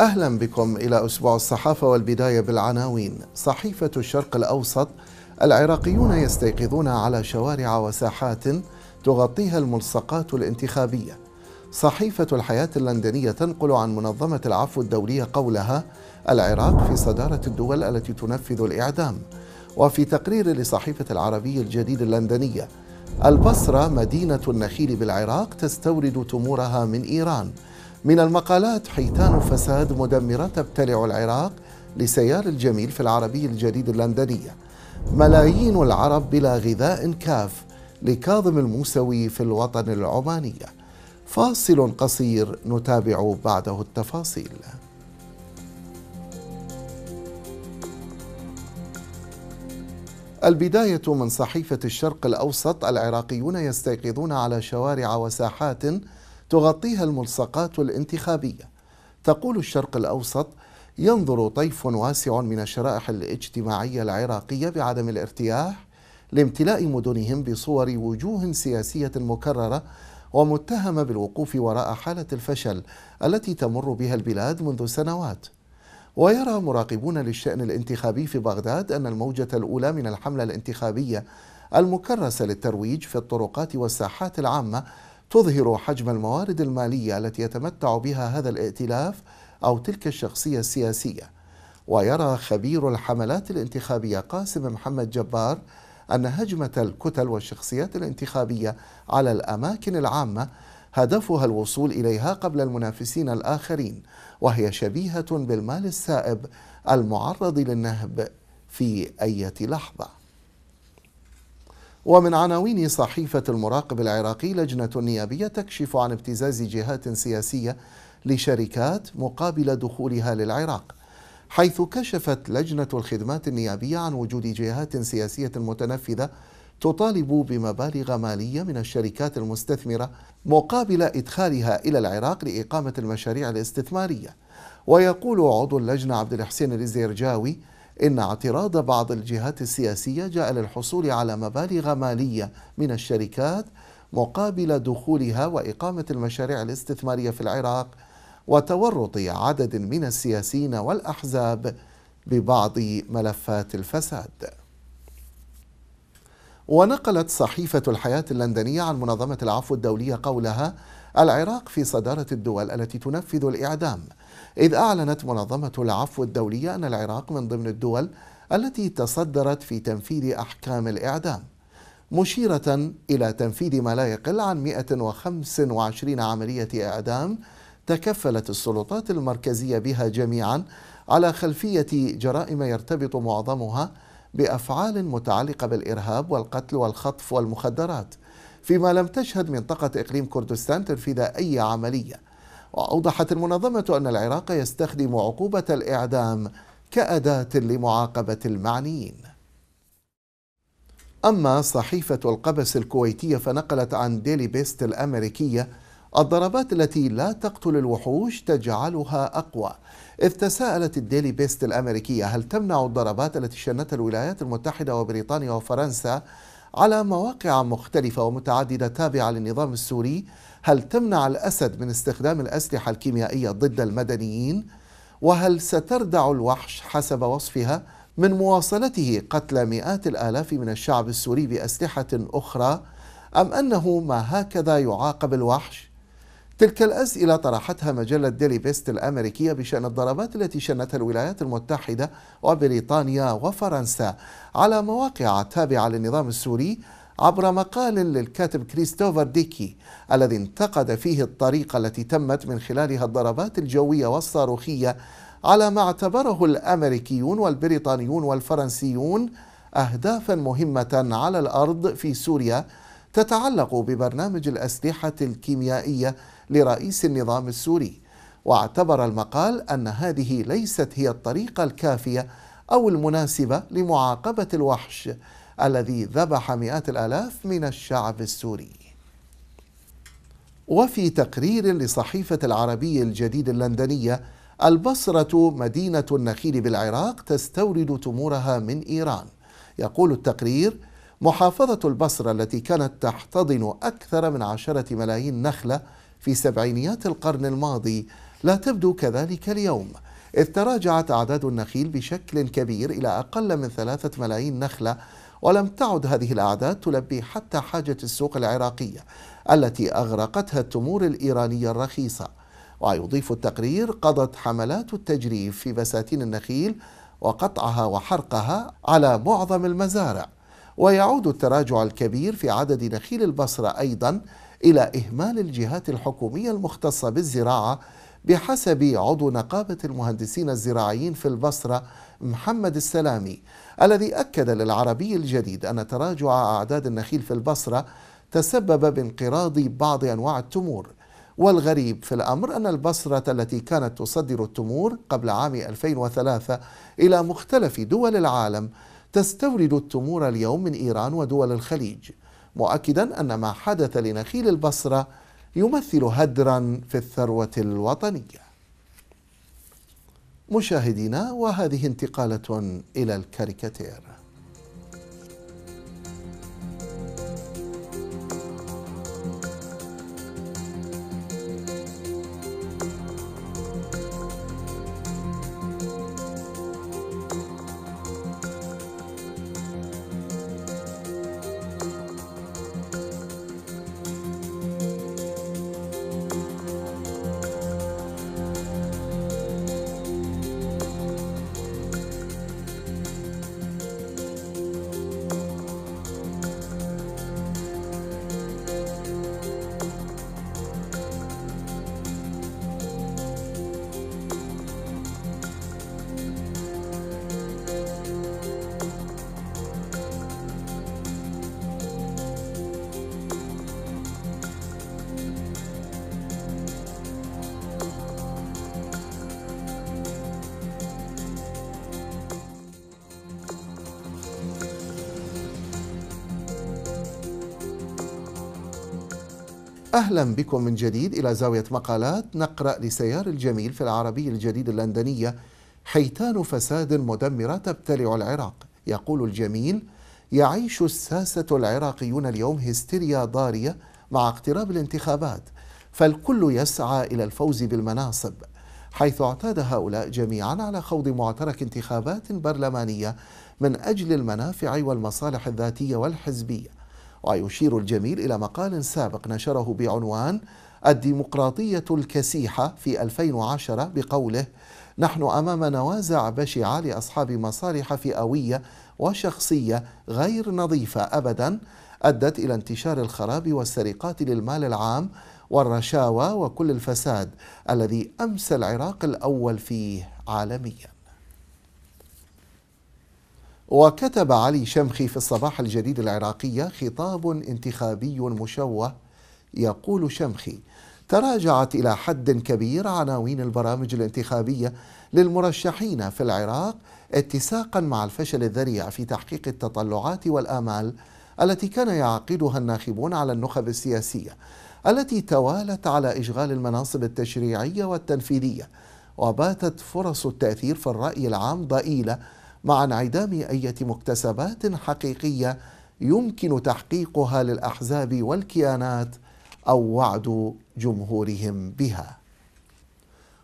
أهلا بكم إلى أسبوع الصحافة والبداية بالعناوين صحيفة الشرق الأوسط العراقيون يستيقظون على شوارع وساحات تغطيها الملصقات الانتخابية صحيفة الحياة اللندنية تنقل عن منظمة العفو الدولية قولها العراق في صدارة الدول التي تنفذ الإعدام وفي تقرير لصحيفة العربي الجديد اللندنية البصرة مدينة النخيل بالعراق تستورد تمورها من إيران من المقالات حيتان فساد مدمرة تبتلع العراق لسيار الجميل في العربي الجديد اللندنية ملايين العرب بلا غذاء كاف لكاظم الموسوي في الوطن العمانية فاصل قصير نتابع بعده التفاصيل البداية من صحيفة الشرق الأوسط العراقيون يستيقظون على شوارع وساحات تغطيها الملصقات الانتخابيه تقول الشرق الاوسط ينظر طيف واسع من الشرائح الاجتماعيه العراقيه بعدم الارتياح لامتلاء مدنهم بصور وجوه سياسيه مكرره ومتهمه بالوقوف وراء حاله الفشل التي تمر بها البلاد منذ سنوات ويرى مراقبون للشان الانتخابي في بغداد ان الموجه الاولى من الحمله الانتخابيه المكرسه للترويج في الطرقات والساحات العامه تظهر حجم الموارد المالية التي يتمتع بها هذا الائتلاف أو تلك الشخصية السياسية ويرى خبير الحملات الانتخابية قاسم محمد جبار أن هجمة الكتل والشخصيات الانتخابية على الأماكن العامة هدفها الوصول إليها قبل المنافسين الآخرين وهي شبيهة بالمال السائب المعرض للنهب في أي لحظة ومن عناوين صحيفة المراقب العراقي لجنة نيابية تكشف عن ابتزاز جهات سياسية لشركات مقابل دخولها للعراق حيث كشفت لجنة الخدمات النيابية عن وجود جهات سياسية متنفذة تطالب بمبالغ مالية من الشركات المستثمرة مقابل إدخالها إلى العراق لإقامة المشاريع الاستثمارية ويقول عضو اللجنة عبد الحسين الزيرجاوي إن اعتراض بعض الجهات السياسية جاء للحصول على مبالغ مالية من الشركات مقابل دخولها وإقامة المشاريع الاستثمارية في العراق وتورط عدد من السياسيين والأحزاب ببعض ملفات الفساد. ونقلت صحيفة الحياة اللندنية عن منظمة العفو الدولية قولها العراق في صدارة الدول التي تنفذ الإعدام إذ أعلنت منظمة العفو الدولية أن العراق من ضمن الدول التي تصدرت في تنفيذ أحكام الإعدام مشيرة إلى تنفيذ ما لا يقل عن 125 عملية إعدام تكفلت السلطات المركزية بها جميعا على خلفية جرائم يرتبط معظمها بأفعال متعلقة بالإرهاب والقتل والخطف والمخدرات فيما لم تشهد منطقة إقليم كردستان تنفيذ أي عملية وأوضحت المنظمة أن العراق يستخدم عقوبة الإعدام كأداة لمعاقبة المعنيين أما صحيفة القبس الكويتية فنقلت عن ديلي بيست الأمريكية الضربات التي لا تقتل الوحوش تجعلها أقوى إذ تساءلت الديلي بيست الأمريكية هل تمنع الضربات التي شنتها الولايات المتحدة وبريطانيا وفرنسا على مواقع مختلفة ومتعددة تابعة للنظام السوري هل تمنع الأسد من استخدام الأسلحة الكيميائية ضد المدنيين؟ وهل ستردع الوحش حسب وصفها من مواصلته قتل مئات الآلاف من الشعب السوري بأسلحة أخرى أم أنه ما هكذا يعاقب الوحش؟ تلك الأسئلة طرحتها مجلة ديلي بيست الأمريكية بشأن الضربات التي شنتها الولايات المتحدة وبريطانيا وفرنسا على مواقع تابعة للنظام السوري عبر مقال للكاتب كريستوفر ديكي الذي انتقد فيه الطريقة التي تمت من خلالها الضربات الجوية والصاروخية على ما اعتبره الأمريكيون والبريطانيون والفرنسيون أهدافا مهمة على الأرض في سوريا تتعلق ببرنامج الأسلحة الكيميائية لرئيس النظام السوري واعتبر المقال ان هذه ليست هي الطريقه الكافيه او المناسبه لمعاقبه الوحش الذي ذبح مئات الالاف من الشعب السوري. وفي تقرير لصحيفه العربي الجديد اللندنيه البصره مدينه النخيل بالعراق تستورد تمورها من ايران. يقول التقرير: محافظه البصره التي كانت تحتضن اكثر من عشره ملايين نخله في سبعينيات القرن الماضي لا تبدو كذلك اليوم إذ تراجعت أعداد النخيل بشكل كبير إلى أقل من ثلاثة ملايين نخلة ولم تعد هذه الأعداد تلبي حتى حاجة السوق العراقية التي أغرقتها التمور الإيرانية الرخيصة ويضيف التقرير قضت حملات التجريف في بساتين النخيل وقطعها وحرقها على معظم المزارع ويعود التراجع الكبير في عدد نخيل البصرة أيضا إلى إهمال الجهات الحكومية المختصة بالزراعة بحسب عضو نقابة المهندسين الزراعيين في البصرة محمد السلامي الذي أكد للعربي الجديد أن تراجع أعداد النخيل في البصرة تسبب بانقراض بعض أنواع التمور والغريب في الأمر أن البصرة التي كانت تصدر التمور قبل عام 2003 إلى مختلف دول العالم تستورد التمور اليوم من إيران ودول الخليج مؤكدا أن ما حدث لنخيل البصرة يمثل هدرا في الثروة الوطنية مشاهدينا وهذه انتقالة إلى الكاريكاتير أهلا بكم من جديد إلى زاوية مقالات نقرأ لسيار الجميل في العربي الجديد اللندنية حيتان فساد مدمرة تبتلع العراق يقول الجميل يعيش الساسة العراقيون اليوم هستيريا ضارية مع اقتراب الانتخابات فالكل يسعى إلى الفوز بالمناصب حيث اعتاد هؤلاء جميعا على خوض معترك انتخابات برلمانية من أجل المنافع والمصالح الذاتية والحزبية ويشير الجميل إلى مقال سابق نشره بعنوان الديمقراطية الكسيحة في 2010 بقوله نحن أمام نوازع بشعة لأصحاب مصالح فئوية وشخصية غير نظيفة أبدا أدت إلى انتشار الخراب والسرقات للمال العام والرشاوى وكل الفساد الذي أمسى العراق الأول فيه عالمياً وكتب علي شمخي في الصباح الجديد العراقية خطاب انتخابي مشوه يقول شمخي تراجعت إلى حد كبير عناوين البرامج الانتخابية للمرشحين في العراق اتساقا مع الفشل الذريع في تحقيق التطلعات والآمال التي كان يعقدها الناخبون على النخب السياسية التي توالت على إشغال المناصب التشريعية والتنفيذية وباتت فرص التأثير في الرأي العام ضئيلة مع انعدام اي مكتسبات حقيقيه يمكن تحقيقها للاحزاب والكيانات او وعد جمهورهم بها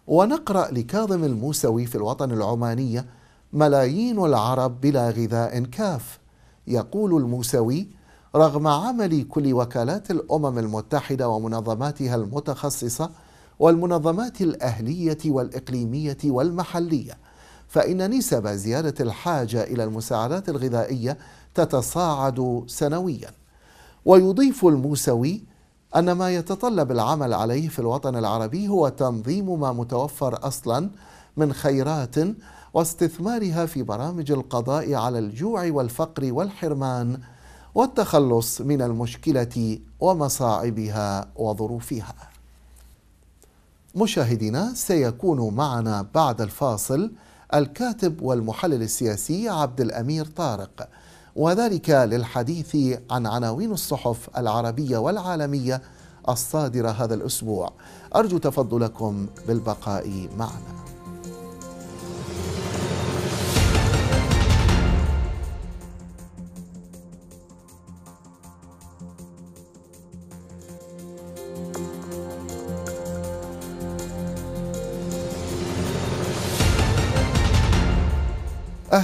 ونقرا لكاظم الموسوي في الوطن العمانيه ملايين العرب بلا غذاء كاف يقول الموسوي رغم عمل كل وكالات الامم المتحده ومنظماتها المتخصصه والمنظمات الاهليه والاقليميه والمحليه فإن نسب زيادة الحاجة إلى المساعدات الغذائية تتصاعد سنويا ويضيف الموسوي أن ما يتطلب العمل عليه في الوطن العربي هو تنظيم ما متوفر أصلا من خيرات واستثمارها في برامج القضاء على الجوع والفقر والحرمان والتخلص من المشكلة ومصاعبها وظروفها. مشاهدينا سيكون معنا بعد الفاصل الكاتب والمحلل السياسي عبد الامير طارق وذلك للحديث عن عناوين الصحف العربيه والعالميه الصادره هذا الاسبوع ارجو تفضلكم بالبقاء معنا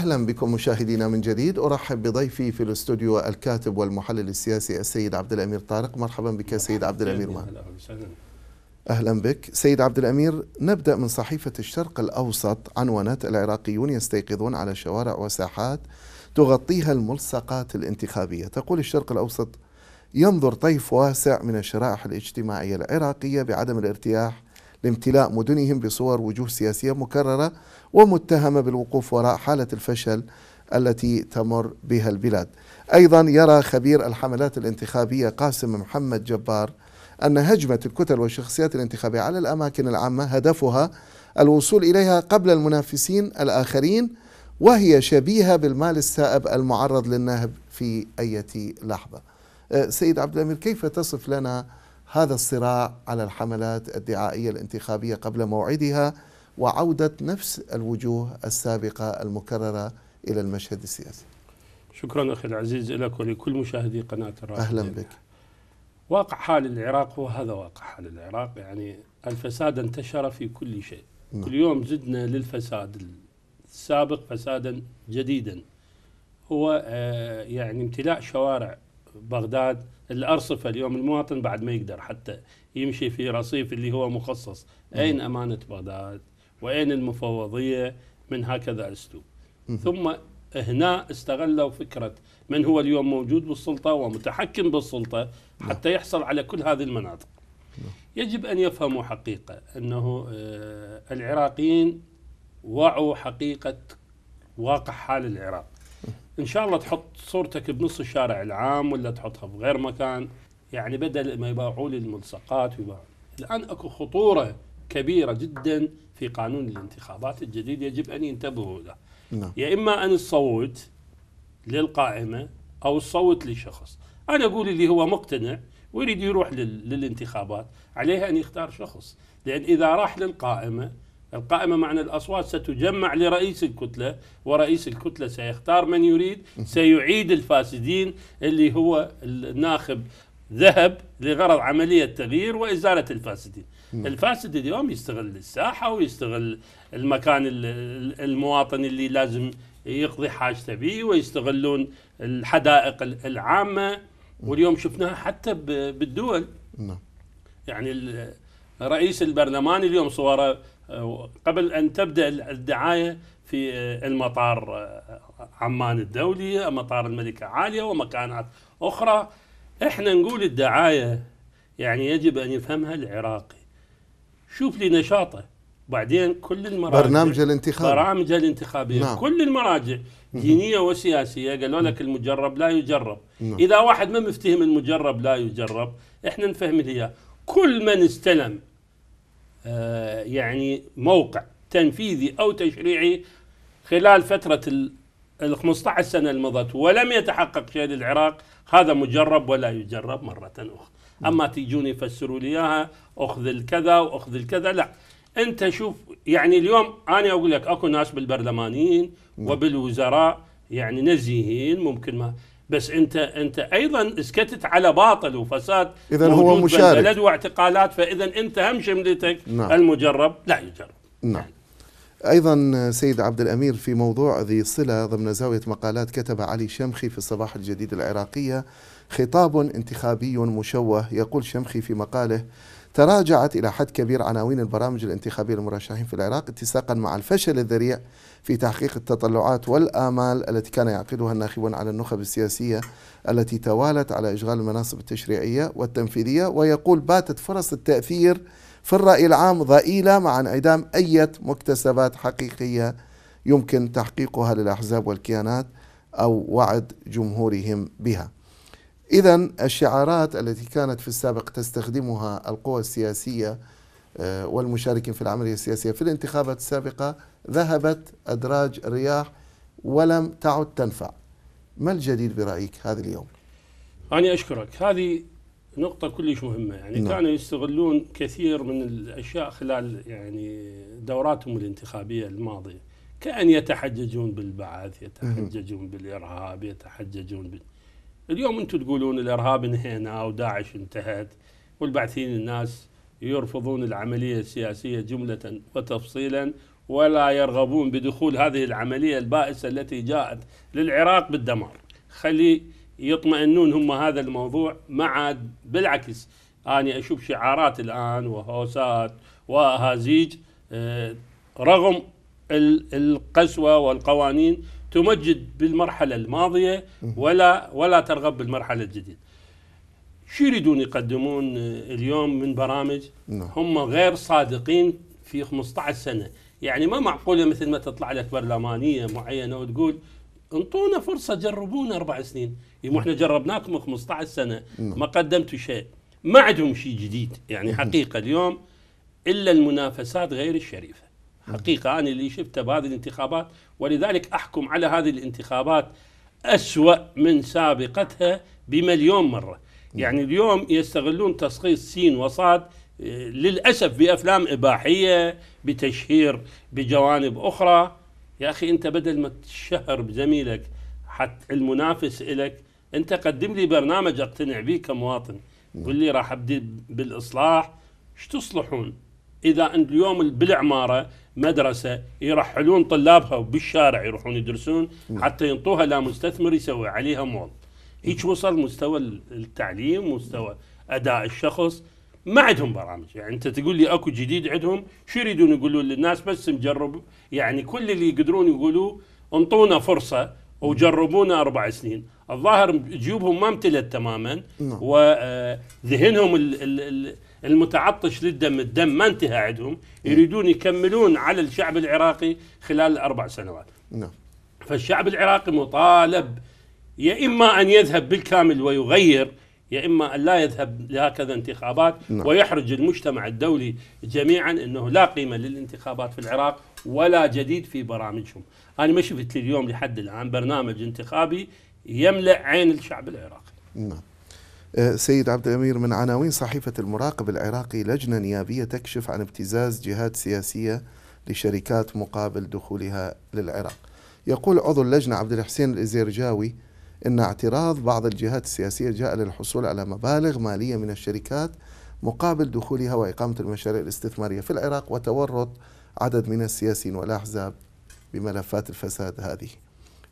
أهلا بكم مشاهدينا من جديد أرحب بضيفي في الاستوديو الكاتب والمحلل السياسي السيد عبد الأمير طارق مرحبا بك سيد عبد الأمير معنا أهلا بك سيد عبد الأمير نبدأ من صحيفة الشرق الأوسط عنوانات العراقيون يستيقظون على شوارع وساحات تغطيها الملصقات الانتخابية تقول الشرق الأوسط ينظر طيف واسع من الشرائح الاجتماعية العراقية بعدم الارتياح لامتلاء مدنهم بصور وجوه سياسية مكررة ومتهمة بالوقوف وراء حالة الفشل التي تمر بها البلاد أيضا يرى خبير الحملات الانتخابية قاسم محمد جبار أن هجمة الكتل والشخصيات الانتخابية على الأماكن العامة هدفها الوصول إليها قبل المنافسين الآخرين وهي شبيهة بالمال السائب المعرض للنهب في أي لحظة أه، سيد عبد الأمير كيف تصف لنا هذا الصراع على الحملات الدعائيه الانتخابيه قبل موعدها وعوده نفس الوجوه السابقه المكرره الى المشهد السياسي. شكرا اخي العزيز لك ولكل مشاهدي قناه الرائد اهلا بك. واقع حال العراق هو هذا واقع حال العراق يعني الفساد انتشر في كل شيء. نعم. كل يوم زدنا للفساد السابق فسادا جديدا. هو آه، يعني امتلاء شوارع بغداد الأرصفة اليوم المواطن بعد ما يقدر حتى يمشي في رصيف اللي هو مخصص أين أمانة بغداد وأين المفوضية من هكذا أسلوب ثم هنا استغلوا فكرة من هو اليوم موجود بالسلطة ومتحكم بالسلطة نعم. حتى يحصل على كل هذه المناطق نعم. يجب أن يفهموا حقيقة أنه آه، العراقيين وعوا حقيقة واقع حال العراق ان شاء الله تحط صورتك بنص الشارع العام ولا تحطها بغير مكان يعني بدل ما يباعوا لي الملصقات ويباعوا الان اكو خطوره كبيره جدا في قانون الانتخابات الجديد يجب ان ينتبهوا له نعم. يا اما ان الصوت للقائمه او الصوت لشخص انا اقول اللي هو مقتنع ويريد يروح للانتخابات عليه ان يختار شخص لان اذا راح للقائمه القائمة معنى الأصوات ستجمع لرئيس الكتلة ورئيس الكتلة سيختار من يريد سيعيد الفاسدين اللي هو الناخب ذهب لغرض عملية تغيير وإزالة الفاسدين الفاسد اليوم يستغل الساحة ويستغل المكان المواطن اللي لازم يقضي حاجته به ويستغلون الحدائق العامة واليوم شفناها حتى بالدول نعم. يعني رئيس البرلمان اليوم صوره قبل أن تبدأ الدعاية في آه، المطار آه، عمان الدولي مطار الملكة عالية ومكانات أخرى احنا نقول الدعاية يعني يجب أن يفهمها العراقي شوف لي نشاطه بعدين كل المراجع برنامج الانتخاب برامج الانتخابية نعم. كل المراجع دينية وسياسية قالوا لك المجرب لا يجرب نعم. إذا واحد ما مفتهم المجرب لا يجرب احنا نفهم اياه كل من استلم آه، يعني موقع تنفيذي أو تشريعي خلال فترة ال 15 سنة اللي مضت ولم يتحقق شيء للعراق هذا مجرب ولا يجرب مرة أخرى أما تيجون يفسروا لي إياها أخذ الكذا وأخذ الكذا لا أنت شوف يعني اليوم أنا أقول لك أكو ناس بالبرلمانيين نعم. وبالوزراء يعني نزيهين ممكن ما بس انت انت ايضا اسكتت على باطل وفساد اذا هو مشارك بلد واعتقالات فاذا انت هم شملتك نعم. المجرب لا يجرب نعم ايضا سيد عبد الامير في موضوع ذي صله ضمن زاويه مقالات كتب علي شمخي في الصباح الجديد العراقيه خطاب انتخابي مشوه يقول شمخي في مقاله تراجعت إلى حد كبير عناوين البرامج الانتخابية للمرشحين في العراق اتساقا مع الفشل الذريع في تحقيق التطلعات والآمال التي كان يعقدها الناخبون على النخب السياسية التي توالت على إشغال المناصب التشريعية والتنفيذية ويقول باتت فرص التأثير في الرأي العام ضئيلة مع انعدام أي مكتسبات حقيقية يمكن تحقيقها للأحزاب والكيانات أو وعد جمهورهم بها إذا الشعارات التي كانت في السابق تستخدمها القوى السياسية آه، والمشاركين في العملية السياسية في الانتخابات السابقة ذهبت أدراج الرياح ولم تعد تنفع ما الجديد برأيك هذا اليوم؟ أنا أشكرك هذه نقطة كلش مهمة يعني نعم. كانوا يستغلون كثير من الأشياء خلال يعني دوراتهم الانتخابية الماضية كأن يتحججون بالبعث يتحججون بالإرهاب يتحججون بال... اليوم انتم تقولون الارهاب انهينا وداعش انتهت والبعثين الناس يرفضون العمليه السياسيه جمله وتفصيلا ولا يرغبون بدخول هذه العمليه البائسه التي جاءت للعراق بالدمار. خلي يطمئنون هم هذا الموضوع ما عاد بالعكس اني اشوف شعارات الان وهوسات واهازيج آه، رغم القسوه والقوانين تمجد بالمرحله الماضيه ولا ولا ترغب بالمرحله الجديده. شو يريدون يقدمون اليوم من برامج؟ نعم. هم غير صادقين في 15 سنه، يعني ما معقوله مثل ما تطلع لك برلمانيه معينه وتقول انطونا فرصه جربونا اربع سنين، يمو نعم. احنا جربناكم 15 سنه نعم. ما قدمتوا شيء، ما عندهم شيء جديد، يعني حقيقه اليوم الا المنافسات غير الشريفه. حقيقة أنا اللي شفته بهذه الانتخابات ولذلك أحكم على هذه الانتخابات أسوأ من سابقتها بمليون مرة نعم. يعني اليوم يستغلون تشخيص سين وصاد آه، للأسف بأفلام إباحية بتشهير بجوانب أخرى يا أخي أنت بدل ما تشهر بزميلك حتى المنافس إلك أنت قدم لي برنامج أقتنع به كمواطن نعم. قل لي راح أبدي بالإصلاح شو تصلحون اذا انت اليوم بالعماره مدرسه يرحلون طلابها بالشارع يروحون يدرسون نعم. حتى ينطوها لا مستثمر يسوي عليها مول نعم. هيك وصل مستوى التعليم مستوى اداء الشخص ما عندهم برامج يعني انت تقول لي اكو جديد عندهم شو يريدون يقولون للناس بس نجرب يعني كل اللي يقدرون يقولوا انطونا فرصه نعم. وجربونا اربع سنين الظاهر جيوبهم ما امتلت تماما وذهنهم آه، ال ال ال المتعطش للدم الدم ما انتهى عندهم يريدون يكملون على الشعب العراقي خلال الأربع سنوات نعم فالشعب العراقي مطالب يا إما أن يذهب بالكامل ويغير يا اما ان لا يذهب لهكذا انتخابات نعم. ويحرج المجتمع الدولي جميعا انه لا قيمه للانتخابات في العراق ولا جديد في برامجهم. انا ما شفت اليوم لحد الان برنامج انتخابي يملا عين الشعب العراقي. نعم. آه، سيد عبد الأمير من عناوين صحيفة المراقب العراقي لجنة نيابية تكشف عن ابتزاز جهات سياسية لشركات مقابل دخولها للعراق يقول عضو اللجنة عبد الحسين الإزيرجاوي إن اعتراض بعض الجهات السياسية جاء للحصول على مبالغ مالية من الشركات مقابل دخولها وإقامة المشاريع الاستثمارية في العراق وتورط عدد من السياسيين والأحزاب بملفات الفساد هذه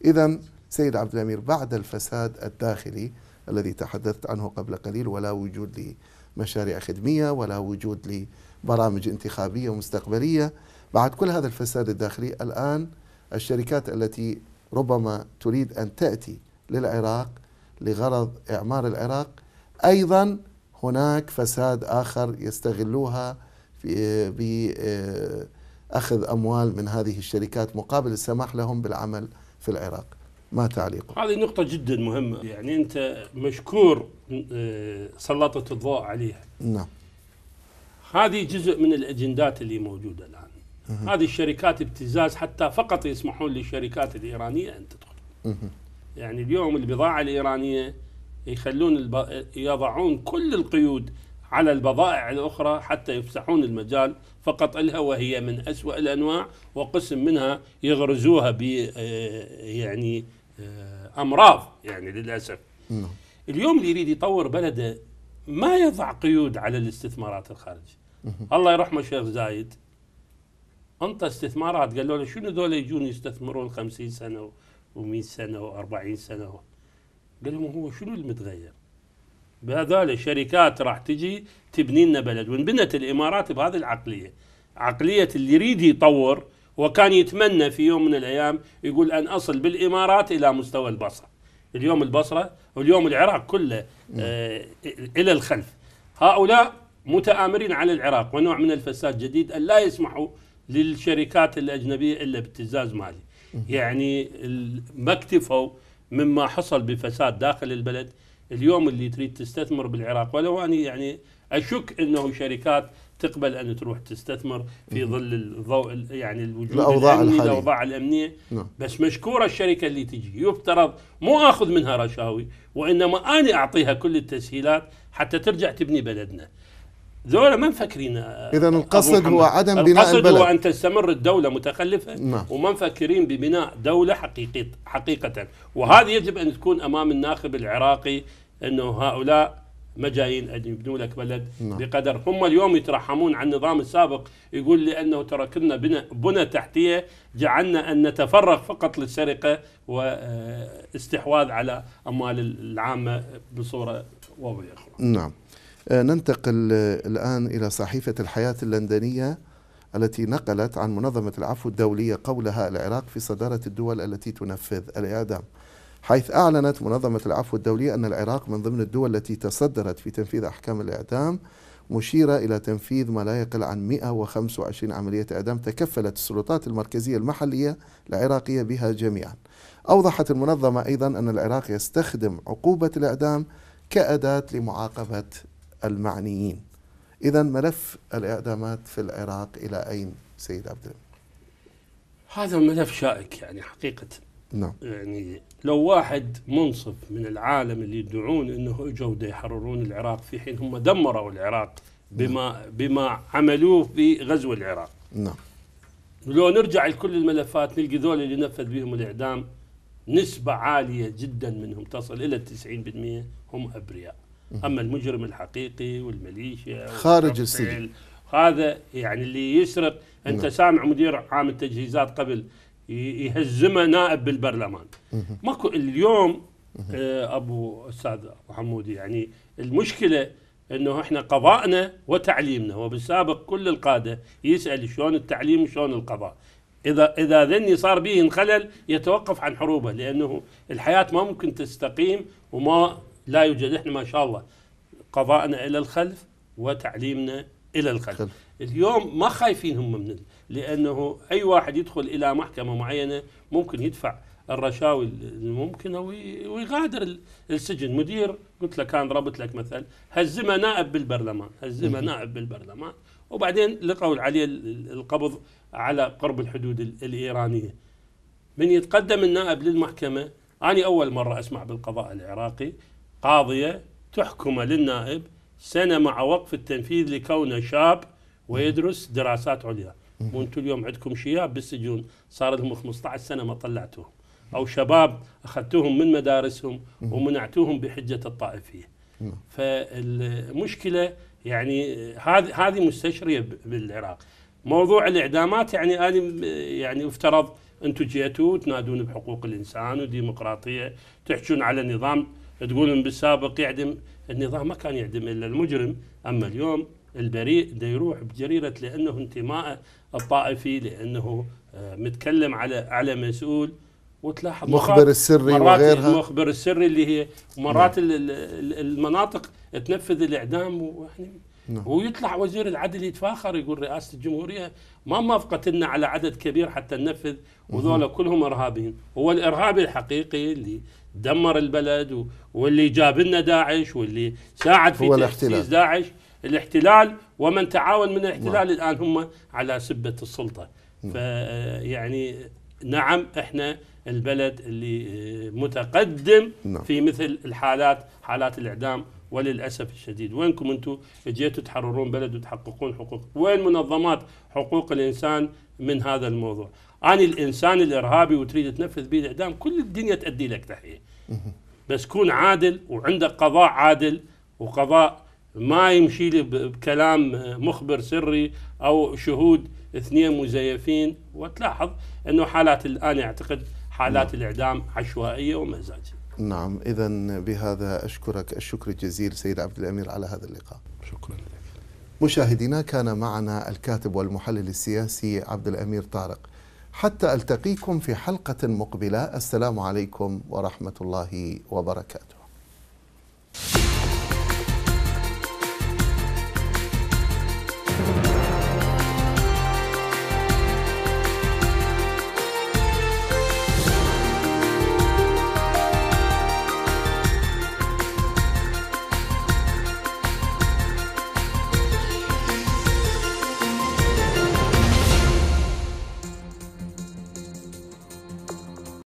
إذا سيد عبد الأمير بعد الفساد الداخلي الذي تحدثت عنه قبل قليل ولا وجود لمشاريع خدمية ولا وجود لبرامج انتخابية مستقبلية بعد كل هذا الفساد الداخلي الآن الشركات التي ربما تريد أن تأتي للعراق لغرض إعمار العراق أيضا هناك فساد آخر يستغلوها بأخذ آه، أموال من هذه الشركات مقابل السماح لهم بالعمل في العراق ما تعليقه هذه نقطة جدا مهمة يعني أنت مشكور آه، سلطت الضوء عليها نعم هذه جزء من الأجندات اللي موجودة الآن مه. هذه الشركات ابتزاز حتى فقط يسمحون للشركات الإيرانية أن تدخل مه. يعني اليوم البضاعة الإيرانية يخلون الب... يضعون كل القيود على البضائع الأخرى حتى يفسحون المجال فقط لها وهي من أسوأ الأنواع وقسم منها يغرزوها ب آه، يعني آه، امراض يعني للاسف نعم. اليوم اللي يريد يطور بلده ما يضع قيود على الاستثمارات الخارجيه الله يرحمه الشيخ زايد انطى استثمارات قالوا له شنو ذولا يجون يستثمرون 50 سنه و100 سنه و40 سنه قال لهم هو شنو المتغير؟ بهذول الشركات راح تجي تبني لنا بلد وانبنت الامارات بهذه العقليه عقليه اللي يريد يطور وكان يتمنى في يوم من الأيام يقول أن أصل بالإمارات إلى مستوى البصرة اليوم البصرة واليوم العراق كله آه إلى الخلف هؤلاء متآمرين على العراق ونوع من الفساد جديد أن لا يسمحوا للشركات الأجنبية إلا بابتزاز مالي يعني ما اكتفوا مما حصل بفساد داخل البلد اليوم اللي تريد تستثمر بالعراق ولو أني يعني أشك أنه شركات تقبل أن تروح تستثمر في ظل الضوء يعني الوجود الأوضاع الامنيه الأوضاع الأمنية نعم. بس مشكورة الشركة اللي تجي يفترض مو أخذ منها رشاوي وإنما أنا أعطيها كل التسهيلات حتى ترجع تبني بلدنا ذولا ما مفكرين اذا القصد هو عدم بناء القصد البلد القصد هو ان تستمر الدوله متخلفه نعم. وما مفكرين ببناء دوله حقيقيه حقيقه وهذه يجب ان تكون امام الناخب العراقي انه هؤلاء مجايين أن يبنوا لك بلد نعم. بقدر هم اليوم يترحمون عن النظام السابق يقول لأنه تركنا بنى, بنى تحتية جعلنا أن نتفرغ فقط للسرقة واستحواذ على أموال العامة بصورة واضحة نعم آه، ننتقل الآن إلى صحيفة الحياة اللندنية التي نقلت عن منظمة العفو الدولية قولها العراق في صدارة الدول التي تنفذ الإعدام حيث أعلنت منظمة العفو الدولية أن العراق من ضمن الدول التي تصدرت في تنفيذ أحكام الإعدام مشيرة إلى تنفيذ ما لا يقل عن 125 عملية إعدام تكفلت السلطات المركزية المحلية العراقية بها جميعا أوضحت المنظمة أيضا أن العراق يستخدم عقوبة الإعدام كأداة لمعاقبة المعنيين إذا ملف الإعدامات في العراق إلى أين سيد عبد هذا ملف شائك يعني حقيقة نعم يعني لو واحد منصف من العالم اللي يدعون انه اجوا يحررون العراق في حين هم دمروا العراق بما نعم. بما عملوه في غزو العراق نعم لو نرجع لكل الملفات نلقى ذول اللي نفذ بهم الاعدام نسبة عالية جدا منهم تصل إلى 90% هم أبرياء أما المجرم الحقيقي والمليشيا خارج السجن هذا يعني اللي يسرق أنت نعم. سامع مدير عام التجهيزات قبل يهزمه نائب بالبرلمان ماكو اليوم آه، ابو استاذ ابو حمودي يعني المشكله انه احنا قضائنا وتعليمنا وبالسابق كل القاده يسال شلون التعليم وشلون القضاء اذا اذا ذني صار به خلل يتوقف عن حروبه لانه الحياه ما ممكن تستقيم وما لا يوجد احنا ما شاء الله قضائنا الى الخلف وتعليمنا الى الخلف اليوم ما خايفين هم من لأنه أي واحد يدخل إلى محكمة معينة ممكن يدفع الرشاوي الممكنة ويغادر السجن مدير قلت لك كان ربط لك مثل هزمه نائب بالبرلمان هزمه نائب بالبرلمان وبعدين لقوا عليه القبض على قرب الحدود الإيرانية من يتقدم النائب للمحكمة أنا أول مرة أسمع بالقضاء العراقي قاضية تحكم للنائب سنة مع وقف التنفيذ لكونه شاب ويدرس دراسات عليا وانتم اليوم عندكم شياب بالسجون صار لهم 15 سنه ما طلعتوهم او شباب اخذتوهم من مدارسهم ومنعتوهم بحجه الطائفيه فالمشكله يعني هذه هذه مستشريه بالعراق موضوع الاعدامات يعني انا يعني افترض انتم جيتوا تنادون بحقوق الانسان وديمقراطيه تحجون على نظام تقولون بالسابق يعدم النظام ما كان يعدم الا المجرم اما اليوم البريء ده يروح بجريرة لأنه انتمائه الطائفي لأنه آه، متكلم على على مسؤول وتلاحظ مخبر السري وغيرها المخبر السري اللي هي مرات نعم. المناطق تنفذ الاعدام ويعني نعم. ويطلع وزير العدل يتفاخر يقول رئاسه الجمهوريه ما موافقت لنا على عدد كبير حتى ننفذ وذولا كلهم ارهابيين، هو الارهابي الحقيقي اللي دمر البلد واللي جاب لنا داعش واللي ساعد في تاسيس داعش الاحتلال ومن تعاون من الاحتلال ما. نعم. الان هم على سبه السلطه نعم. فيعني نعم احنا البلد اللي آه، متقدم نعم. في مثل الحالات حالات الاعدام وللاسف الشديد وينكم انتم جيتوا تحررون بلد وتحققون حقوق وين منظمات حقوق الانسان من هذا الموضوع اني الانسان الارهابي وتريد تنفذ به الاعدام كل الدنيا تادي لك تحيه بس كون عادل وعندك قضاء عادل وقضاء ما يمشي لي بكلام مخبر سري او شهود اثنين مزيفين وتلاحظ انه حالات الان اعتقد حالات نعم. الاعدام عشوائيه ومزاجيه. نعم اذا بهذا اشكرك الشكر الجزيل سيد عبد الامير على هذا اللقاء. شكرا لك. مشاهدينا كان معنا الكاتب والمحلل السياسي عبد الامير طارق. حتى التقيكم في حلقه مقبله السلام عليكم ورحمه الله وبركاته.